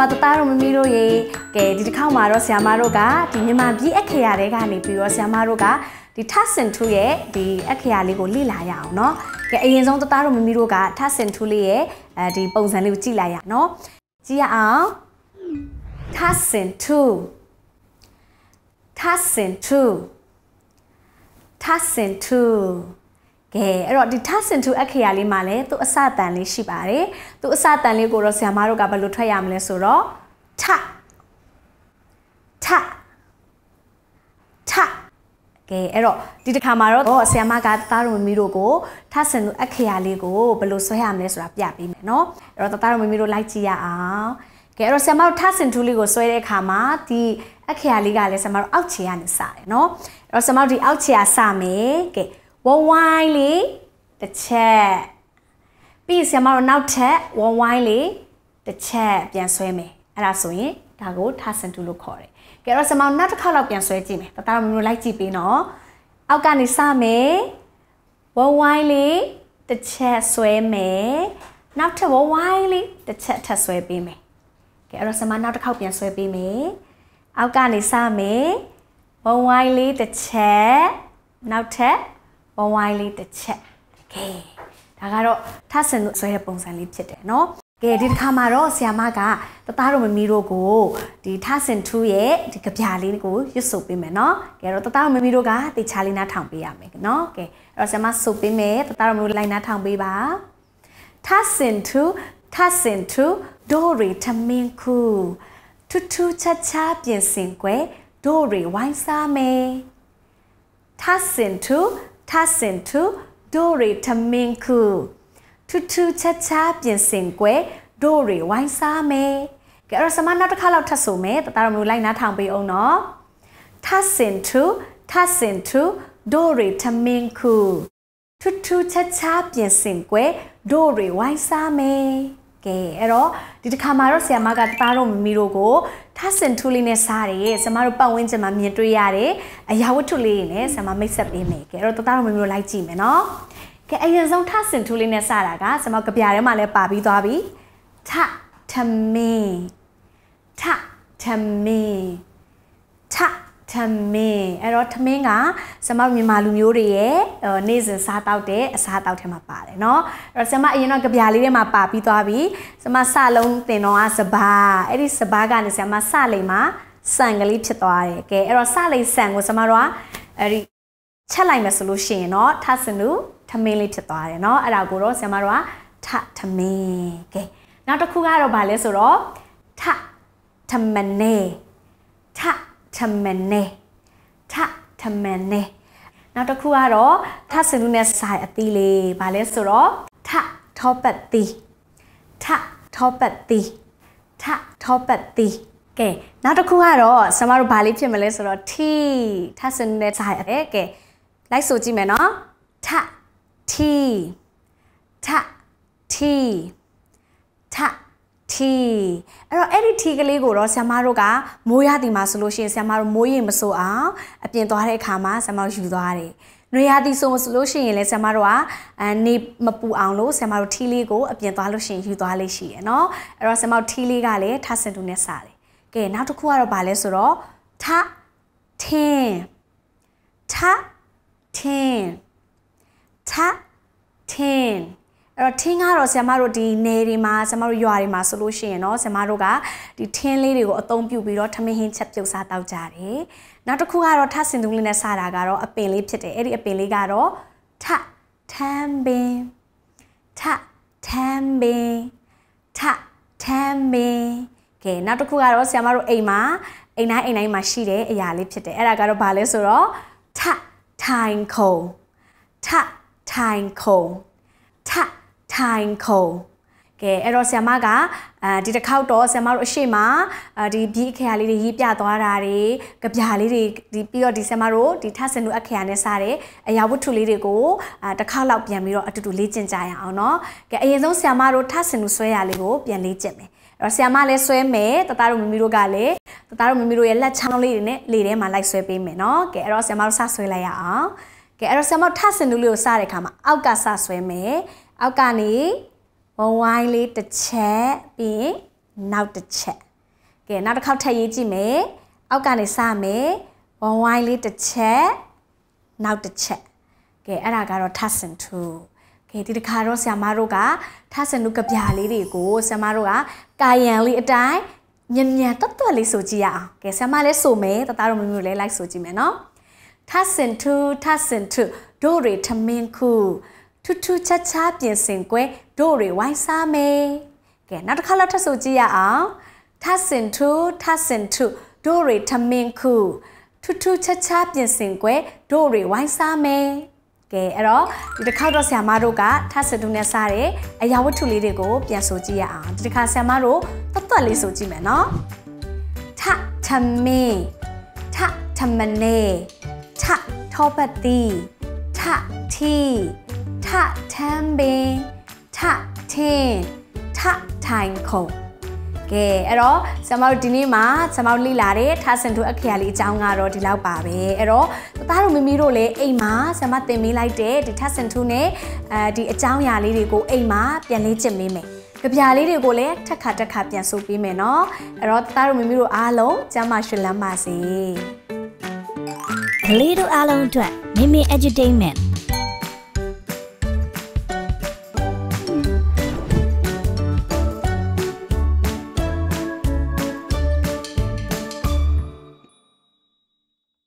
မတသားတို့မမီတို့ရေကဲဒီတစ်ခေါက်မှာတော့ဆရာမတို့ကဒီမြန်မာပြည်အခရာတွေကနေပြီးတော့ဆရာမတို့ကဒီထဆင်ထူရဲ့ဒီအခရာလေးကိုလေ့လာရအောင်เนาะကဲအရင်ဆုံးတသားတို့မမီတို့ကထဆင်ထူလေးရဲ့အဲဒီပုံစံလေးကိုကြည့်လိုက်ရအောင်เนาะကြည့်ရအောင်ထဆင်ထူထဆင်ထူထဆင်ထူကဲအဲ့တော့ဒီ task into အခရာလေးမှာလည်းသူအစတန်လေးရှိပါတယ်သူအစတန်လေးကိုတော့ဆရာမတို့ကဘယ်လိုထွက်ရမလဲဆိုတော့ t t t ကဲအဲ့တော့ဒီတစ်ခါမှာတော့ဆရာမကသားတော်မမီတို့ကိုထဆင်သူအခရာလေးကိုဘယ်လိုဆွဲရမလဲဆိုတာပြပေးမယ်เนาะအဲ့တော့သားတော်မမီတို့လိုက်ကြည့်ရအောင်ကဲအဲ့တော့ဆရာမတို့ထဆင်သူလေးကိုဆွဲတဲ့အခါမှာဒီအခရာလေးကလည်းဆရာမတို့အောက်ခြေကနေစတယ်เนาะအဲ့တော့ဆရာမတို့ဒီအောက်ခြေကစမယ်ကဲဝဝိုင်းလေးတစ်ချက်ပြီးဆရာမတို့နောက်ထပ်ဝဝိုင်းလေးတစ်ချက်ပြန်ဆွဲမယ်အဲ့ဒါဆိုရင်ဒါကိုထဆန်တူလို့ခေါ်တယ်ကဲတော့ဆရာမတို့နောက်တစ်ခါတော့ပြန်ဆွဲကြည့်မယ်တသားတို့မျိုးလိုက်ကြည့်ပေးနော်အောက်ကနေစမယ်ဝဝိုင်းလေးတစ်ချက်ဆွဲမယ်နောက်ထပ်ဝဝိုင်းလေးတစ်ချက်ထပ်ဆွဲပေးမယ်ကဲအဲ့တော့ဆရာမနောက်တစ်ခေါက်ပြန်ဆွဲပေးမယ်အောက်ကနေစမယ်ဝဝိုင်းလေးတစ်ချက်နောက်ထပ်ဝိုင်းဝိုင်းလေးတစ်ချက်ကဲဒါကတော့ထဆင်လို့ဆွဲတဲ့ပုံစံလေးဖြစ်တယ်နော်ကဲဒီတစ်ခါမှာတော့ဆီယာမကတသားတော်မမီတို့ကိုဒီထဆင်2ရဲ့ဒီကြပြာလေးကိုရွတ်ဆိုပေးမယ်နော်ကဲတော့တသားတော်မမီတို့ကတေချာလေးနားထောင်ပေးရမယ်နော်ကဲအဲ့တော့ဆီယာမဆိုပေးမယ်တသားတော်မမီတို့လိုက်နားထောင်ပေးပါထဆင်2ထဆင်2ဒိုရီထမင်းခုထူးထူးခြားခြားပြင်ဆင်ွယ်ဒိုရီဝိုင်းစားမယ်ထဆင်2ทัศนทุဒိုရီထမင်ခုထူးထူးခြားခြားပြင်ဆင်ကွယ်ဒိုရီဝိုင်းစားမယ်ကဲအဲ့တော့ဆမနောက်တစ်ခါလောက်ထပ်ဆိုမယ်တသားတော်မလို့လိုက်နားထောင်ပေးအောင်နော်ထဆင်ထူထဆင်ထူဒိုရီထမင်ခုထူးထူးခြားခြားပြင်ဆင်ကွယ်ဒိုရီဝိုင်းစားမယ်ကဲအဲ့တော့ဒီတစ်ခါမှာတော့ဆရာမကတသားတို့မမီတို့ကိုထဆင်ထူလေးနဲ့စားတယ်ဆရာမတို့ပတ်ဝန်းကျင်မှာမြင်တွေ့ရတယ်အရာဝတ္ထုလေးနဲ့ဆရာမမိတ်ဆက်ပေးမယ်ကဲအဲ့တော့တသားတို့မမီတို့လိုက်ကြည့်မယ်နော်ကဲအရင်ဆုံးထဆင်ထူလေးနဲ့စားတာကဆရာမကပြားထဲမှာလည်းပါပြီးသွားပြီထထမင်းထထမင်းထထမင်းအဲ့တော့ထမင်းကဆမမြန်မာလူမျိုးတွေရဲ့နေ့စဉ်စားတောက်တဲ့အစားတောက်ထဲမှာပါတယ်เนาะအဲ့တော့ဆမအရင်တော့ကြပြားလေးထဲမှာပါပြီးသွားပြီဆမစလုံးတင်တော့ကစပါအဲ့ဒီစပါကနေဆမစလိမ်မှာဆန်ကလေးဖြစ်သွားတယ်ကဲအဲ့တော့စလိမ်ဆန်ကိုဆမတို့ကအဲ့ဒီချက်လိုက်မယ်ဆိုလို့ရှိရင်เนาะထဆင်လူထမင်းလေးဖြစ်သွားတယ်เนาะအဲ့ဒါကိုတော့ဆမတို့ကထထမင်းကဲနောက်တစ်ခုကတော့ဗာလဲဆိုတော့ထထမနေထထမနေထထမနေနောက်တစ်ခုကတော့ထစနုနဲ့ဆိုင်အသီးလေးဗာလဲဆိုတော့ထထောပတ်တီထထောပတ်တီထထောပတ်တီကဲနောက်တစ်ခုကတော့ဆမတို့ဗာလေးဖြစ်မလဲဆိုတော့ ठी ထစနုနဲ့ဆိုင်အဲကဲလိုက်ဆိုကြည့်မယ်နော်ထ ठी ထ ठी ထိအဲ့တော့အဲ့ဒီထိကလေးကိုတော့ဆရာမတို့ကမိုးရသည်မှာဆိုလို့ရှိရင်ဆရာမတို့မိုးရင်မဆိုအောင်အပြင်သွားတဲ့အခါမှာဆရာမတို့ယူသွားတယ်နွေရာသီဆိုလို့ရှိရင်လည်းဆရာမတို့ကအနေမပူအောင်လို့ဆရာမတို့ထီလေးကိုအပြင်သွားလို့ရှိရင်ယူသွားလေးရှိရယ်နော်အဲ့တော့ဆရာမတို့ထီလေးကလည်းထဆင်တူနဲ့စားတယ်ကဲနောက်တစ်ခုကတော့ဗာလဲဆိုတော့ထထင်းထထင်းထထင်းအဲ့တော့ထင်းကတော့ဆရာမတို့ဒီနေတွေမှာဆရာမတို့ရွာတွေမှာဆိုလို့ရှိရင်เนาะဆရာမတို့ကဒီထင်းလေးတွေကိုအသုံးပြုပြီးတော့ထမင်းဟင်းချက်ပြုတ်စားတောက်ကြတယ်နောက်တစ်ခုကတော့ထဆင်သူလေးနဲ့စားတာကတော့အပင်လေးဖြစ်တယ်အဲ့ဒီအပင်လေးကတော့ထထမ်းပင်ထထမ်းပင်ထထမ်းပင်ကဲနောက်တစ်ခုကတော့ဆရာမတို့အိမ်မှာအိမ်တိုင်းအိမ်တိုင်းမှာရှိတဲ့အရာလေးဖြစ်တယ်အဲ့ဒါကတော့ဘာလဲဆိုတော့ထထိုင်ခုံထထိုင်ခုံထခိုင်ခုံကဲအဲ့တော့ဆ iam မကအဲဒီတစ်ခေါက်တော့ဆ iam မတို့အရှိမဒီဘီအခရာလေးတွေရေးပြသွားတာတွေကပြားလေးတွေဒီပြီးတော့ဒီဆ iam မတို့ဒီထဆန်နုအခရာနဲ့စတယ်အရာဝတ္ထုလေးတွေကိုအဲတစ်ခေါက်လောက်ပြန်ပြီးတော့အတူတူလေ့ကျင့်ကြရအောင်เนาะကဲအရင်ဆုံးဆ iam မတို့ထဆန်နုဆွဲရာလေးကိုပြန်လေ့ကျင့်မယ်တော့ဆ iam မလည်းဆွဲမယ်တသားတို့မမီတို့ကလည်းတသားတို့မမီတို့ရဲ့လက်ချောင်းလေးတွေနဲ့လေထဲမှာလိုက်ဆွဲပေးမယ်เนาะကဲအဲ့တော့ဆ iam မတို့စဆွဲလိုက်ရအောင်ကဲအဲ့တော့ဆ iam မထဆန်နုလေးကိုစတဲ့အခါမှာအောက်ကစဆွဲမယ်အောက်ကနေဝဝိုင်းလေးတစ်ချက်ပြီးရင်နောက်တစ်ချက်ကဲနောက်တစ်ခေါက်ထပ်ရေးကြည့်မယ်အောက်ကနေစမယ်ဝဝိုင်းလေးတစ်ချက်နောက်တစ်ချက်ကဲအဲ့ဒါကတော့ tasin 2ကဲဒီတစ်ခါတော့ဆရာမတို့က tasin 2ကပြားလေးတွေကိုဆရာမတို့ကကာယံလေးအတိုင်းညံညံတွတ်တွတ်လေးဆိုကြည့်ရအောင်ကဲဆရာမလည်းဆိုမယ်တသားတို့မမျိုးလည်း like ဆိုကြည့်မယ်နော် tasin 2 tasin 2ဒိုရီထမင်းခုထူးထူးခြားခြားပြင်ဆင်ကွဲတို့တွေဝိုင်းစားမယ်ကဲနောက်တစ်ခါလောက်ထပ်ဆိုကြည့်ရအောင်ထပ်စင်ထူးထပ်စင်ထူးတို့တွေထမင်းခုထူးထူးခြားခြားပြင်ဆင်ကွဲတို့တွေဝိုင်းစားမယ်ကဲအဲ့တော့ဒီတစ်ခါတော့ဆရာမတို့ကထပ်စင်ထူးနဲ့စားတဲ့အရာဝတ္ထုလေးတွေကိုပြန်ဆိုကြည့်ရအောင်ဒီတစ်ခါဆရာမတို့တွတ်တွတ်လေးဆိုကြည့်မယ်နော်ထထမင်းထထမနေထထောပတိထထီထထမ်းပင်ထထင်းထထိုင်ခုံကဲအဲ့တော့ဆမောက်ဒီနေ့မှာဆမောက်လေ့လာတဲ့ထဆန်တို့အခရာလေးအကြောင်းကတော့ဒီလောက်ပါပဲအဲ့တော့တသားတို့မိမိတို့လည်းအိမ်မှာဆမတင်ပေးလိုက်တဲ့ဒီထဆန်တို့ ਨੇ အဲဒီအကြောင်းအရာလေးတွေကိုအိမ်မှာပြန်လေ့ကျင့်ပေးမယ်ကြပြားလေးတွေကိုလည်းထက်ခါတက်ခါပြန်ဆုပ်ပေးမယ်เนาะအဲ့တော့တသားတို့မိမိတို့အားလုံးကျမ်းမာရှင်လန်းပါစေကလေးတို့အားလုံးအတွက်မင်းမင်း entertainment